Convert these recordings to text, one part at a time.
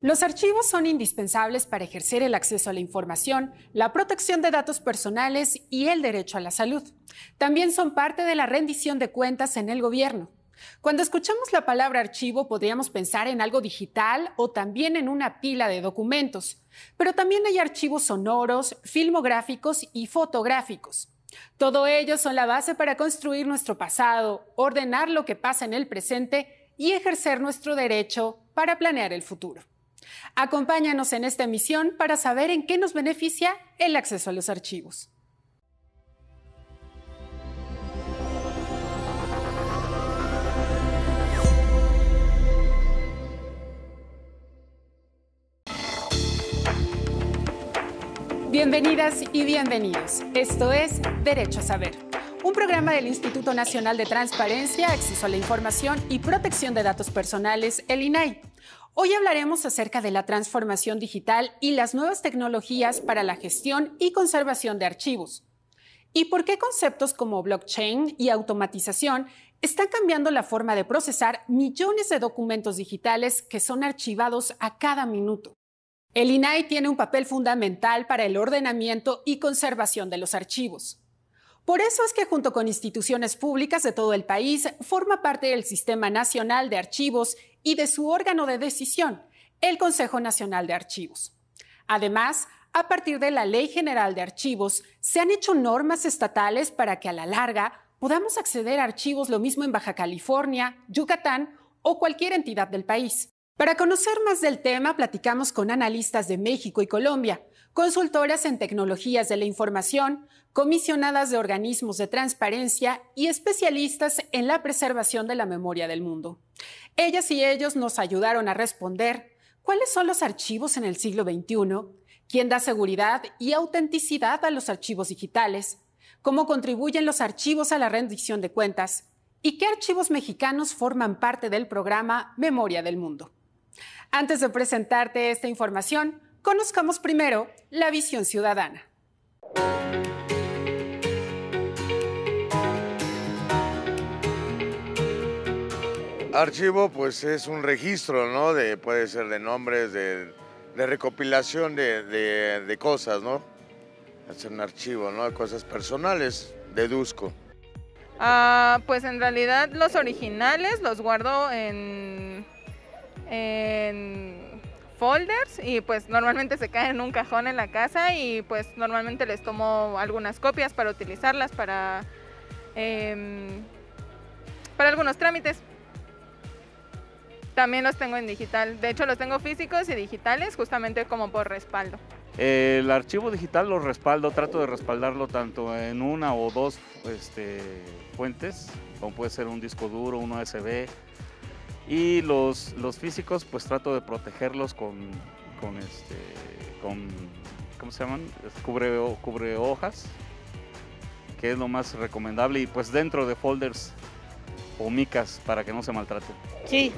Los archivos son indispensables para ejercer el acceso a la información, la protección de datos personales y el derecho a la salud. También son parte de la rendición de cuentas en el gobierno. Cuando escuchamos la palabra archivo podríamos pensar en algo digital o también en una pila de documentos, pero también hay archivos sonoros, filmográficos y fotográficos. Todo ello son la base para construir nuestro pasado, ordenar lo que pasa en el presente y ejercer nuestro derecho para planear el futuro. Acompáñanos en esta emisión para saber en qué nos beneficia el acceso a los archivos. Bienvenidas y bienvenidos. Esto es Derecho a Saber, un programa del Instituto Nacional de Transparencia, Acceso a la Información y Protección de Datos Personales, el INAI. Hoy hablaremos acerca de la transformación digital y las nuevas tecnologías para la gestión y conservación de archivos. Y por qué conceptos como blockchain y automatización están cambiando la forma de procesar millones de documentos digitales que son archivados a cada minuto. El INAI tiene un papel fundamental para el ordenamiento y conservación de los archivos. Por eso es que junto con instituciones públicas de todo el país forma parte del Sistema Nacional de Archivos y de su órgano de decisión, el Consejo Nacional de Archivos. Además, a partir de la Ley General de Archivos, se han hecho normas estatales para que a la larga podamos acceder a archivos lo mismo en Baja California, Yucatán o cualquier entidad del país. Para conocer más del tema, platicamos con analistas de México y Colombia, consultoras en tecnologías de la información, comisionadas de organismos de transparencia y especialistas en la preservación de la memoria del mundo. Ellas y ellos nos ayudaron a responder cuáles son los archivos en el siglo XXI, quién da seguridad y autenticidad a los archivos digitales, cómo contribuyen los archivos a la rendición de cuentas y qué archivos mexicanos forman parte del programa Memoria del Mundo. Antes de presentarte esta información, Conozcamos primero la visión ciudadana. Archivo, pues es un registro, ¿no? De, puede ser de nombres, de, recopilación de, cosas, ¿no? Es un archivo, ¿no? De cosas personales, deduzco. Ah, pues en realidad los originales los guardo en folders y pues normalmente se caen en un cajón en la casa y pues normalmente les tomo algunas copias para utilizarlas para, em, para algunos trámites. También los tengo en digital, de hecho los tengo físicos y digitales justamente como por respaldo. Eh, el archivo digital lo respaldo, trato de respaldarlo tanto en una o dos este, fuentes, como puede ser un disco duro, un USB, y los, los físicos, pues trato de protegerlos con, con este, con, ¿cómo se llaman? Este, cubre, cubre hojas, que es lo más recomendable. Y pues dentro de folders o micas para que no se maltraten. Sí,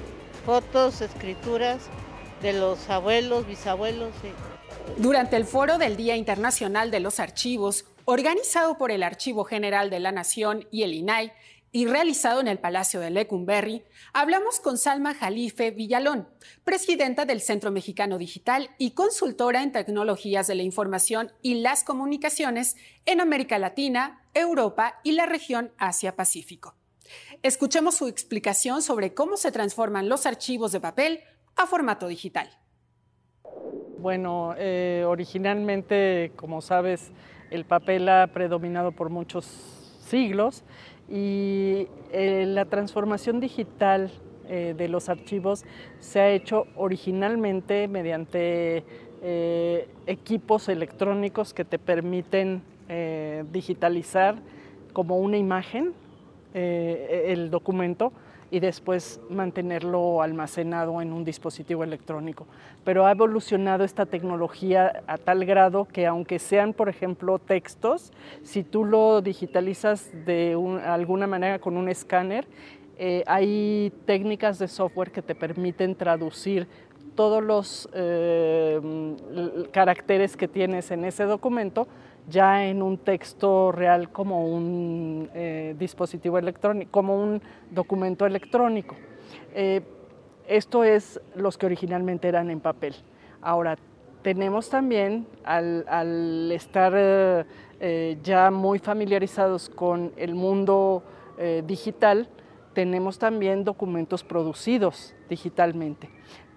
fotos, escrituras de los abuelos, bisabuelos. Durante el foro del Día Internacional de los Archivos, organizado por el Archivo General de la Nación y el INAI, y realizado en el Palacio de Lecumberri, hablamos con Salma Jalife Villalón, presidenta del Centro Mexicano Digital y consultora en tecnologías de la información y las comunicaciones en América Latina, Europa y la región Asia-Pacífico. Escuchemos su explicación sobre cómo se transforman los archivos de papel a formato digital. Bueno, eh, originalmente, como sabes, el papel ha predominado por muchos siglos y eh, la transformación digital eh, de los archivos se ha hecho originalmente mediante eh, equipos electrónicos que te permiten digitalizar como una imagen el documento, y después mantenerlo almacenado en un dispositivo electrónico. Pero ha evolucionado esta tecnología a tal grado que aunque sean, por ejemplo, textos, si tú lo digitalizas de alguna manera con un escáner, eh, hay técnicas de software que te permiten traducir todos los eh, caracteres que tienes en ese documento ya en un texto real como un eh, dispositivo electrónico, como un documento electrónico. Eh, esto es los que originalmente eran en papel. Ahora, tenemos también, al estar ya muy familiarizados con el mundo digital, tenemos también documentos producidos digitalmente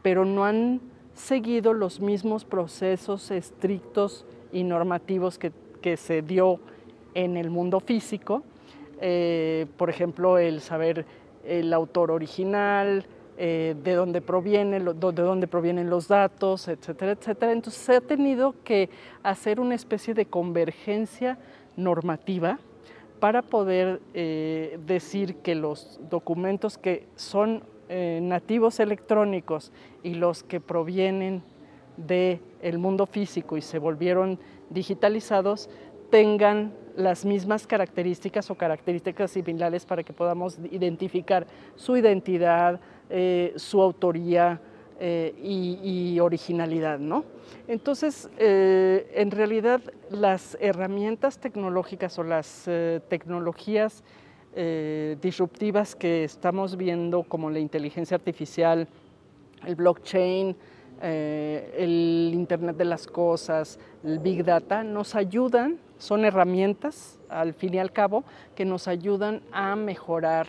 pero no han seguido los mismos procesos estrictos y normativos que, se dio en el mundo físico. Eh, por ejemplo, el saber el autor original, eh, de dónde proviene, de dónde provienen los datos, etcétera, etcétera. Entonces se ha tenido que hacer una especie de convergencia normativa para poder eh, decir que los documentos que son eh, nativos electrónicos y los que provienen del mundo físico y se volvieron digitalizados tengan las mismas características o características similares para que podamos identificar su identidad, eh, su autoría eh, y, originalidad. Entonces, en realidad las herramientas tecnológicas o las tecnologías eh, disruptivas que estamos viendo como la inteligencia artificial, el blockchain, eh, el Internet de las Cosas, el Big Data, nos ayudan, son herramientas al fin y al cabo, que nos ayudan a mejorar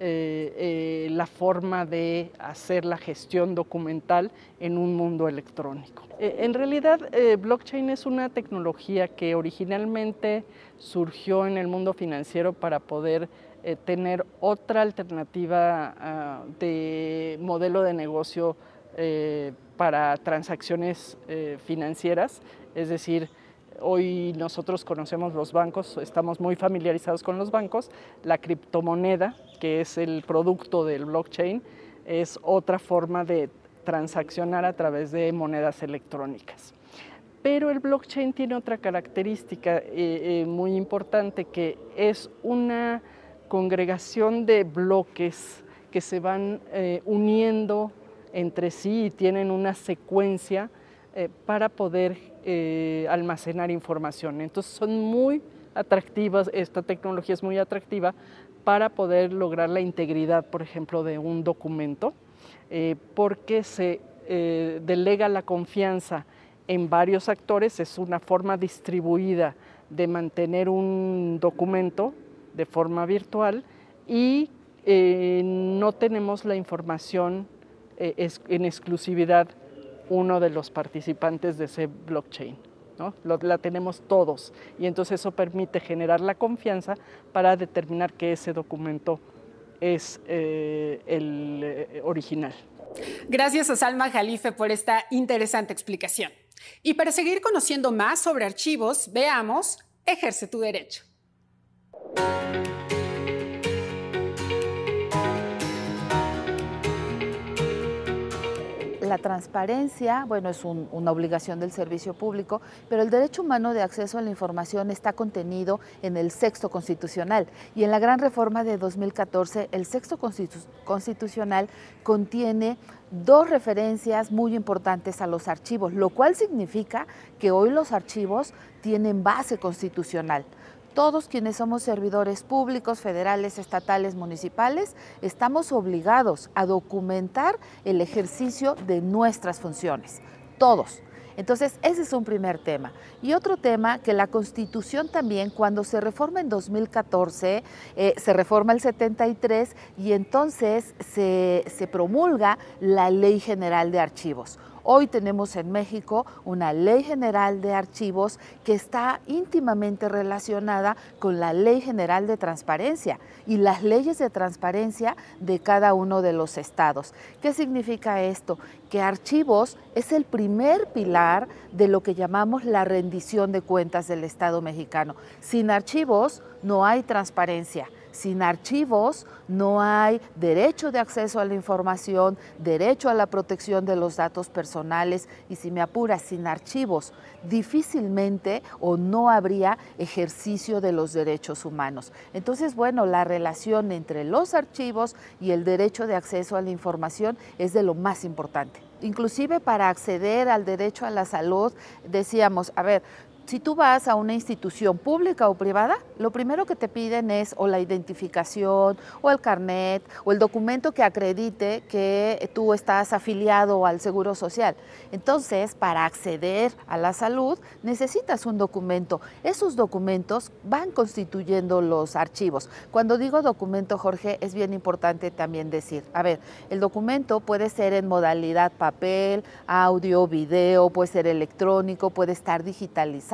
eh, eh, la forma de hacer la gestión documental en un mundo electrónico. Eh, en realidad, blockchain es una tecnología que originalmente surgió en el mundo financiero para poder tener otra alternativa ah, de modelo de negocio para transacciones financieras, es decir, Hoy nosotros conocemos los bancos, estamos muy familiarizados con los bancos. La criptomoneda que es el producto del blockchain, es otra forma de transaccionar a través de monedas electrónicas. Pero el blockchain tiene otra característica eh, eh, muy importante que es una congregación de bloques que se van eh, uniendo entre sí y tienen una secuencia para poder almacenar información. Entonces son muy atractivas, esta tecnología es muy atractiva para poder lograr la integridad, por ejemplo, de un documento, eh, porque se eh, delega la confianza en varios actores, es una forma distribuida de mantener un documento de forma virtual y eh, no tenemos la información en exclusividad uno de los participantes de ese blockchain la tenemos todos y entonces eso permite generar la confianza para determinar que ese documento es eh, el eh, original. Gracias a Salma Jalife por esta interesante explicación. Y para seguir conociendo más sobre archivos, veamos Ejerce tu Derecho. la transparencia, bueno, es una obligación del servicio público, pero el derecho humano de acceso a la información está contenido en el sexto constitucional y en la gran reforma de 2014 el sexto constitucional contiene dos referencias muy importantes a los archivos, lo cual significa que hoy los archivos tienen base constitucional todos quienes somos servidores públicos, federales, estatales, municipales, estamos obligados a documentar el ejercicio de nuestras funciones, todos. Entonces, ese es un primer tema. Y otro tema que la Constitución también, cuando se reforma en 2014, eh, se reforma el 73 y entonces se promulga la Ley General de Archivos. Hoy tenemos en México una ley general de archivos que está íntimamente relacionada con la ley general de transparencia y las leyes de transparencia de cada uno de los estados. ¿Qué significa esto? Que archivos es el primer pilar de lo que llamamos la rendición de cuentas del Estado mexicano. Sin archivos no hay transparencia. Sin archivos no hay derecho de acceso a la información, derecho a la protección de los datos personales y si me apura, sin archivos difícilmente o no habría ejercicio de los derechos humanos. Entonces, bueno, la relación entre los archivos y el derecho de acceso a la información es de lo más importante inclusive para acceder al derecho a la salud, decíamos, a ver, si tú vas a una institución pública o privada, lo primero que te piden es o la identificación o el carnet o el documento que acredite que tú estás afiliado al Seguro Social. Entonces, para acceder a la salud necesitas un documento. Esos documentos van constituyendo los archivos. Cuando digo documento, Jorge, es bien importante también decir, a ver, el documento puede ser en modalidad papel, audio, video, puede ser electrónico, puede estar digitalizado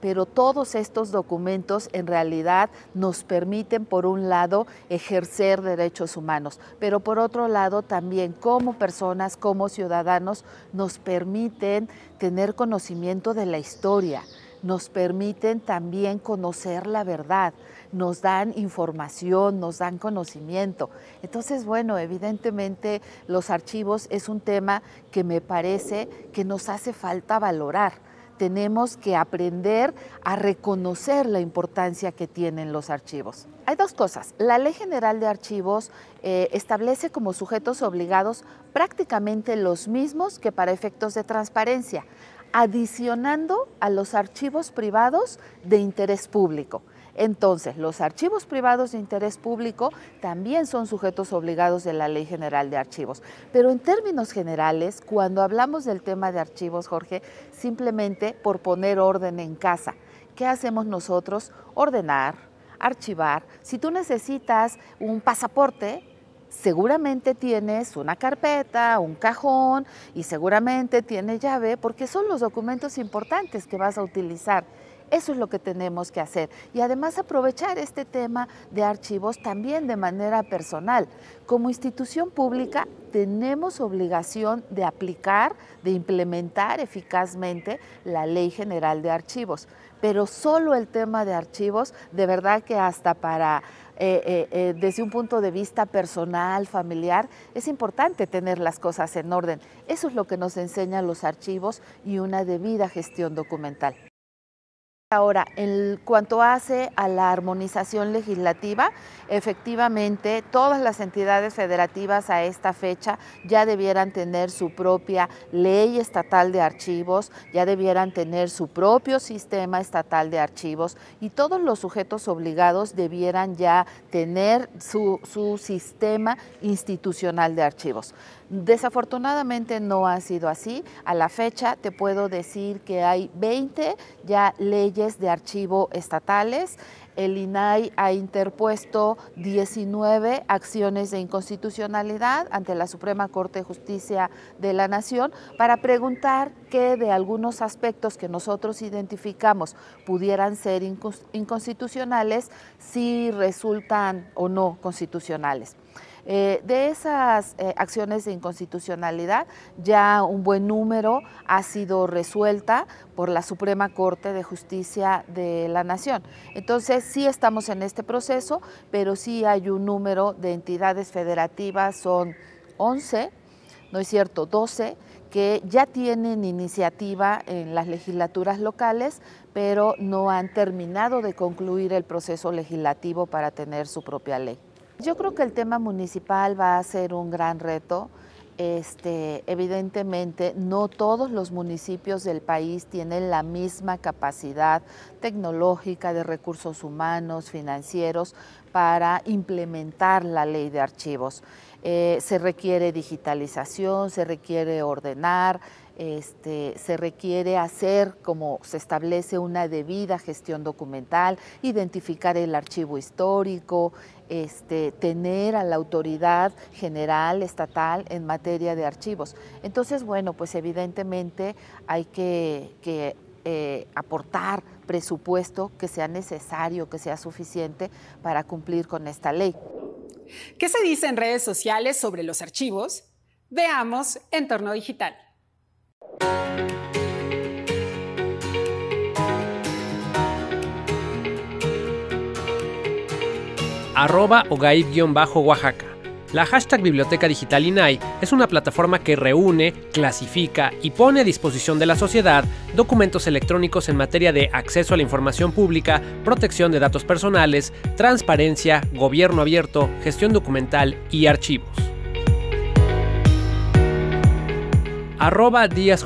pero todos estos documentos en realidad nos permiten, por un lado, ejercer derechos humanos, pero por otro lado también como personas, como ciudadanos, nos permiten tener conocimiento de la historia, nos permiten también conocer la verdad, nos dan información, nos dan conocimiento. Entonces, bueno, evidentemente los archivos es un tema que me parece que nos hace falta valorar tenemos que aprender a reconocer la importancia que tienen los archivos. Hay dos cosas. La Ley General de Archivos eh, establece como sujetos obligados prácticamente los mismos que para efectos de transparencia, adicionando a los archivos privados de interés público. Entonces, los archivos privados de interés público también son sujetos obligados de la Ley General de Archivos. Pero en términos generales, cuando hablamos del tema de archivos, Jorge, simplemente por poner orden en casa, ¿qué hacemos nosotros? Ordenar, archivar. Si tú necesitas un pasaporte, seguramente tienes una carpeta, un cajón y seguramente tiene llave porque son los documentos importantes que vas a utilizar. Eso es lo que tenemos que hacer. Y además aprovechar este tema de archivos también de manera personal. Como institución pública tenemos obligación de aplicar, de implementar eficazmente la Ley General de Archivos. Pero solo el tema de archivos, de verdad que hasta para eh, eh, eh, desde un punto de vista personal, familiar, es importante tener las cosas en orden. Eso es lo que nos enseñan los archivos y una debida gestión documental. Ahora, en cuanto hace a la armonización legislativa, efectivamente todas las entidades federativas a esta fecha ya debieran tener su propia ley estatal de archivos, ya debieran tener su propio sistema estatal de archivos y todos los sujetos obligados debieran ya tener su, sistema institucional de archivos. Desafortunadamente no ha sido así. A la fecha te puedo decir que hay 20 ya leyes de archivo estatales. El INAI ha interpuesto 19 acciones de inconstitucionalidad ante la Suprema Corte de Justicia de la Nación para preguntar qué de algunos aspectos que nosotros identificamos pudieran ser inconstitucionales, si resultan o no constitucionales. Eh, de esas eh, acciones de inconstitucionalidad, ya un buen número ha sido resuelta por la Suprema Corte de Justicia de la Nación. Entonces, sí estamos en este proceso, pero sí hay un número de entidades federativas, son 11, no es cierto, 12, que ya tienen iniciativa en las legislaturas locales, pero no han terminado de concluir el proceso legislativo para tener su propia ley. Yo creo que el tema municipal va a ser un gran reto. Este, evidentemente, no todos los municipios del país tienen la misma capacidad tecnológica de recursos humanos, financieros, para implementar la ley de archivos. Eh, se requiere digitalización, se requiere ordenar, este, se requiere hacer, como se establece, una debida gestión documental, identificar el archivo histórico, este, tener a la autoridad general, estatal, en materia de archivos. Entonces, bueno, pues evidentemente hay que, eh, aportar presupuesto que sea necesario, que sea suficiente para cumplir con esta ley. ¿Qué se dice en redes sociales sobre los archivos? Veamos en Entorno Digital. arroba bajo oaxaca La hashtag Biblioteca Digital INAI es una plataforma que reúne, clasifica y pone a disposición de la sociedad documentos electrónicos en materia de acceso a la información pública, protección de datos personales, transparencia, gobierno abierto, gestión documental y archivos. Arroba Díaz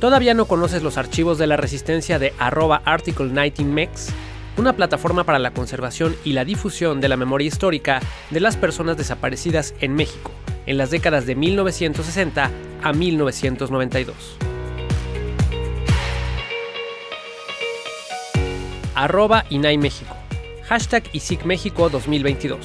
¿Todavía no conoces los archivos de la resistencia de arroba Article 19 Mex? una plataforma para la conservación y la difusión de la memoria histórica de las personas desaparecidas en México en las décadas de 1960 a 1992. arroba INAI Hashtag 2022.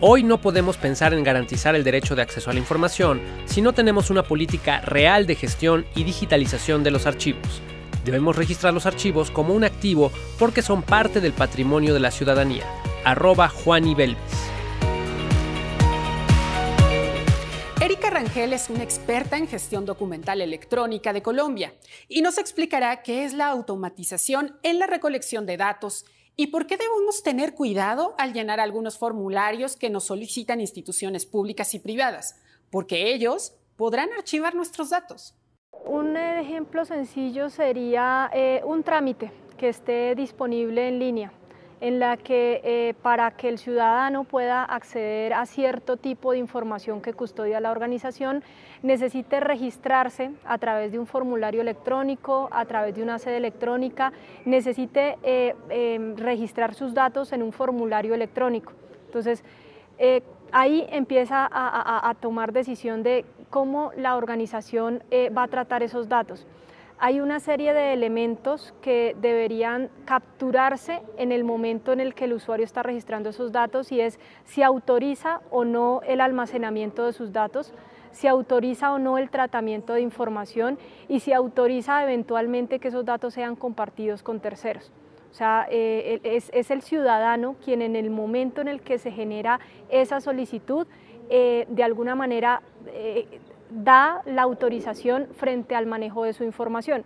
Hoy no podemos pensar en garantizar el derecho de acceso a la información si no tenemos una política real de gestión y digitalización de los archivos. Debemos registrar los archivos como un activo porque son parte del patrimonio de la ciudadanía. Arroba Belvis. Erika Rangel es una experta en gestión documental electrónica de Colombia y nos explicará qué es la automatización en la recolección de datos y por qué debemos tener cuidado al llenar algunos formularios que nos solicitan instituciones públicas y privadas, porque ellos podrán archivar nuestros datos. Un ejemplo sencillo sería eh, un trámite que esté disponible en línea en la que eh, para que el ciudadano pueda acceder a cierto tipo de información que custodia la organización, necesite registrarse a través de un formulario electrónico, a través de una sede electrónica, necesite eh, em, registrar sus datos en un formulario electrónico. Entonces, ahí empieza a, a tomar decisión de cómo la organización eh, va a tratar esos datos. Hay una serie de elementos que deberían capturarse en el momento en el que el usuario está registrando esos datos y es si autoriza o no el almacenamiento de sus datos, si autoriza o no el tratamiento de información y si autoriza eventualmente que esos datos sean compartidos con terceros. O sea, eh, es, el ciudadano quien en el momento en el que se genera esa solicitud, eh, de alguna manera eh, da la autorización frente al manejo de su información.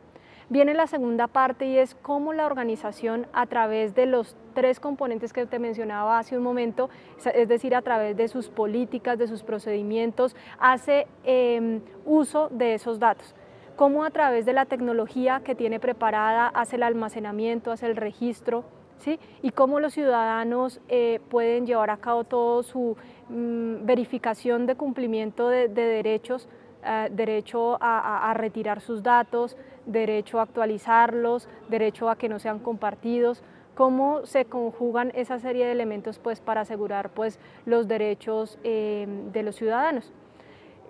Viene la segunda parte y es cómo la organización a través de los tres componentes que te mencionaba hace un momento, es decir, a través de sus políticas, de sus procedimientos, hace em, uso de esos datos cómo a través de la tecnología que tiene preparada hace el almacenamiento, hace el registro, y cómo los ciudadanos eh, pueden llevar a cabo toda su mm, verificación de cumplimiento de, derechos, eh, derecho a, retirar sus datos, derecho a actualizarlos, derecho a que no sean compartidos cómo se conjugan esa serie de elementos pues, para asegurar pues, los derechos eh, de los ciudadanos.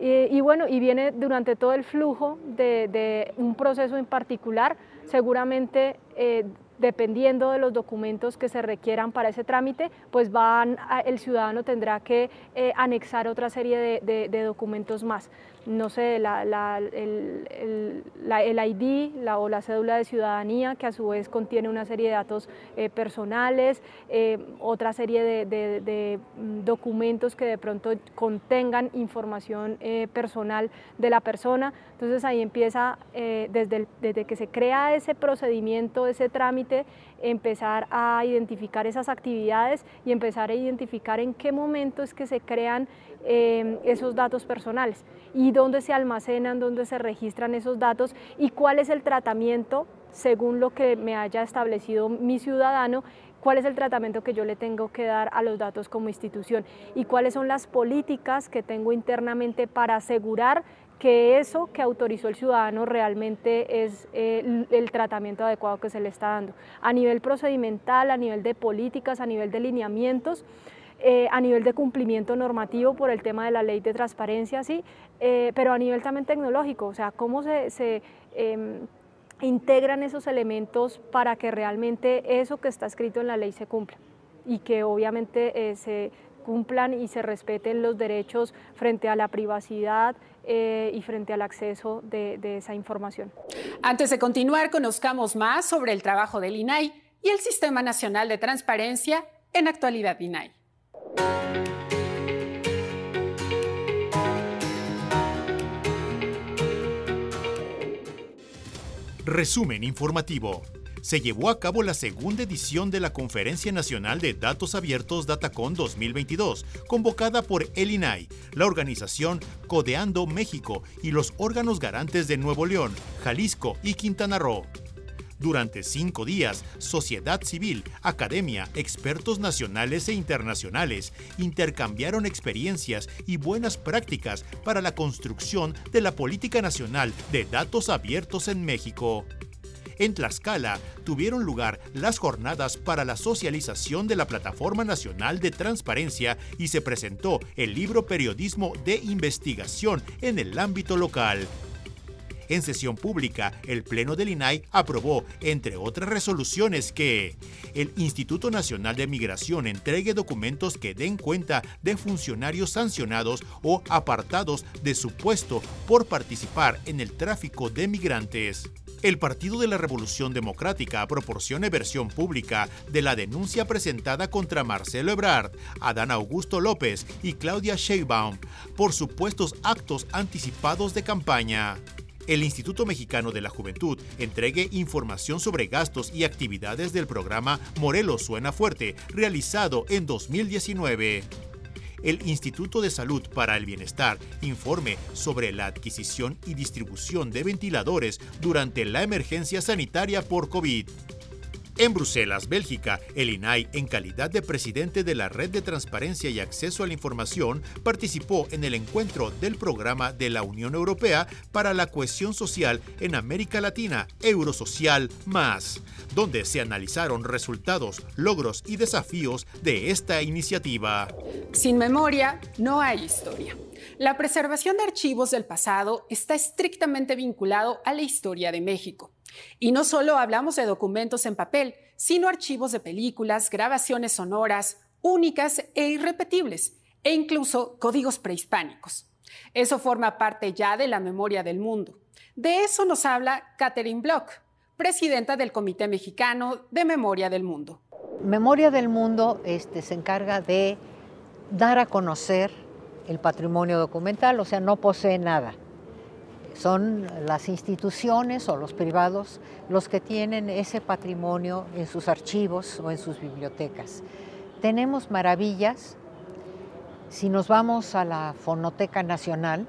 y bueno, y viene durante todo el flujo de, un proceso en particular, seguramente dependiendo de los documentos que se requieran para ese trámite, pues el ciudadano tendrá que eh, anexar otra serie de, documentos más. No sé, el, ID o la cédula de ciudadanía, que a su vez contiene una serie de datos eh, personales, eh, otra serie de, mm, documentos que de pronto contengan información personal de la persona. Entonces ahí empieza desde, desde que se crea ese procedimiento, ese trámite, empezar a identificar esas actividades y empezar a identificar en qué es que se crean em, esos datos personales y dónde se almacenan, dónde se registran esos datos y cuál es el tratamiento según lo que me haya establecido mi ciudadano cuál es el tratamiento que yo le tengo que dar a los datos como institución y cuáles son las políticas que tengo internamente para asegurar que eso que autorizó el ciudadano realmente es eh, el tratamiento adecuado que se le está dando. A nivel procedimental, a nivel de políticas, a nivel de lineamientos, eh, a nivel de cumplimiento normativo por el tema de la ley de transparencia, sí, eh, pero a nivel también tecnológico, o sea, cómo se, em, integran esos elementos para que realmente eso que está escrito en la ley se cumpla y que obviamente eh, se cumplan y se respeten los derechos frente a la privacidad eh, y frente al acceso de, de esa información. Antes de continuar, conozcamos más sobre el trabajo del INAI y el Sistema Nacional de Transparencia en Actualidad INAI. Resumen informativo. Se llevó a cabo la segunda edición de la Conferencia Nacional de Datos Abiertos Datacon 2022, convocada por el la organización Codeando México y los órganos garantes de Nuevo León, Jalisco y Quintana Roo. Durante cinco días, sociedad civil, academia, expertos nacionales e internacionales intercambiaron experiencias y buenas prácticas para la construcción de la política nacional de datos abiertos en México. En Tlaxcala tuvieron lugar las jornadas para la socialización de la Plataforma Nacional de Transparencia y se presentó el libro Periodismo de Investigación en el ámbito local. En sesión pública, el Pleno del INAI aprobó, entre otras resoluciones, que el Instituto Nacional de Migración entregue documentos que den cuenta de funcionarios sancionados o apartados de su puesto por participar en el tráfico de migrantes el Partido de la Revolución Democrática proporcione versión pública de la denuncia presentada contra Marcelo Ebrard, Adán Augusto López y Claudia Sheinbaum por supuestos actos anticipados de campaña el Instituto Mexicano de la Juventud entregue información sobre gastos y actividades del programa Morelos Suena Fuerte, realizado en 2019 el Instituto de Salud para el Bienestar informe sobre la adquisición y distribución de ventiladores durante la emergencia sanitaria por COVID. En Bruselas, Bélgica, el INAI, en calidad de presidente de la Red de Transparencia y Acceso a la Información, participó en el encuentro del programa de la Unión Europea para la Cohesión Social en América Latina, Eurosocial Más, donde se analizaron resultados, logros y desafíos de esta iniciativa. Sin memoria, no hay historia. La preservación de archivos del pasado está estrictamente vinculado a la historia de México. Y no solo hablamos de documentos en papel, sino archivos de películas, grabaciones sonoras, únicas e irrepetibles, e incluso códigos prehispánicos. Eso forma parte ya de la memoria del mundo. De eso nos habla Catherine Block, presidenta del Comité Mexicano de Memoria del Mundo. Memoria del Mundo este, se encarga de dar a conocer el patrimonio documental, o sea, no posee nada. Son las instituciones o los privados los que tienen ese patrimonio en sus archivos o en sus bibliotecas. Tenemos maravillas. Si nos vamos a la Fonoteca Nacional,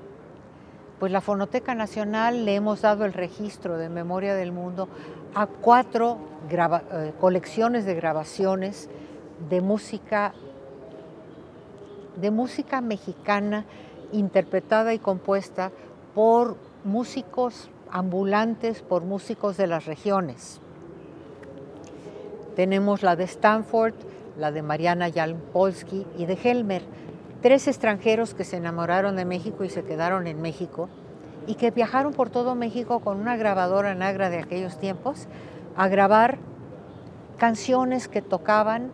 pues la Fonoteca Nacional le hemos dado el registro de Memoria del Mundo a cuatro eh, colecciones de grabaciones de música, de música mexicana interpretada y compuesta por músicos ambulantes por músicos de las regiones. Tenemos la de Stanford, la de Mariana polski y de Helmer, tres extranjeros que se enamoraron de México y se quedaron en México y que viajaron por todo México con una grabadora nagra de aquellos tiempos a grabar canciones que tocaban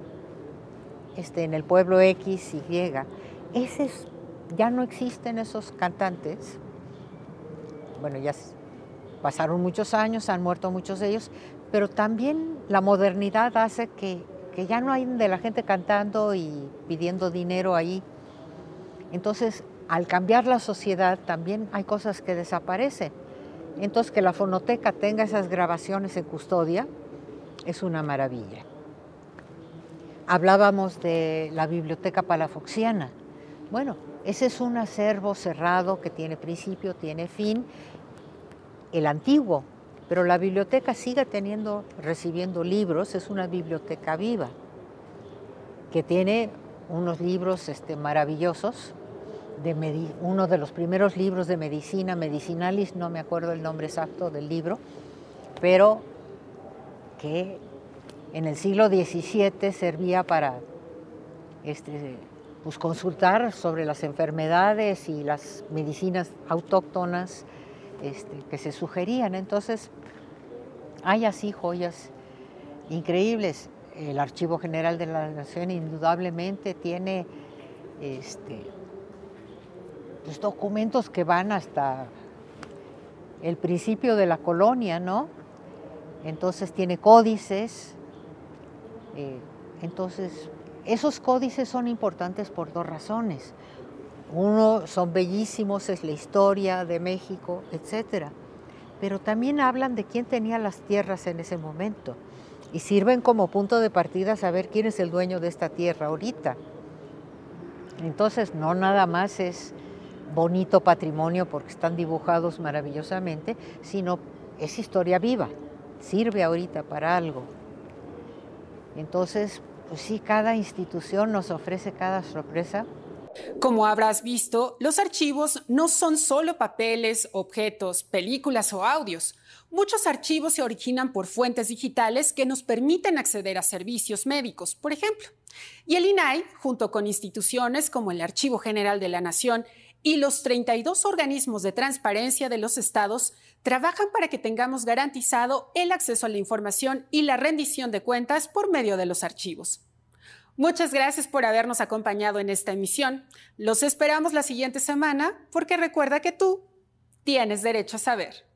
este, en el pueblo X y Y. ya no existen esos cantantes, bueno, ya pasaron muchos años, han muerto muchos de ellos, pero también la modernidad hace que, que ya no hay de la gente cantando y pidiendo dinero ahí. Entonces, al cambiar la sociedad, también hay cosas que desaparecen. Entonces, que la fonoteca tenga esas grabaciones en custodia es una maravilla. Hablábamos de la biblioteca palafoxiana. Bueno, ese es un acervo cerrado que tiene principio, tiene fin, el antiguo, pero la biblioteca sigue teniendo, recibiendo libros, es una biblioteca viva, que tiene unos libros este, maravillosos, de uno de los primeros libros de medicina, Medicinalis, no me acuerdo el nombre exacto del libro, pero que en el siglo XVII servía para este, pues, consultar sobre las enfermedades y las medicinas autóctonas este, que se sugerían. Entonces, hay así joyas increíbles. El Archivo General de la Nación indudablemente tiene este, pues, documentos que van hasta el principio de la colonia, ¿no? Entonces tiene códices, eh, entonces esos códices son importantes por dos razones. Uno, son bellísimos, es la historia de México, etc. Pero también hablan de quién tenía las tierras en ese momento y sirven como punto de partida saber quién es el dueño de esta tierra ahorita. Entonces, no nada más es bonito patrimonio porque están dibujados maravillosamente, sino es historia viva, sirve ahorita para algo. Entonces, pues cada institución nos ofrece cada sorpresa. Como habrás visto, los archivos no son solo papeles, objetos, películas o audios. Muchos archivos se originan por fuentes digitales que nos permiten acceder a servicios médicos, por ejemplo. Y el INAI, junto con instituciones como el Archivo General de la Nación y los 32 organismos de transparencia de los estados, trabajan para que tengamos garantizado el acceso a la información y la rendición de cuentas por medio de los archivos. Muchas gracias por habernos acompañado en esta emisión. Los esperamos la siguiente semana porque recuerda que tú tienes derecho a saber.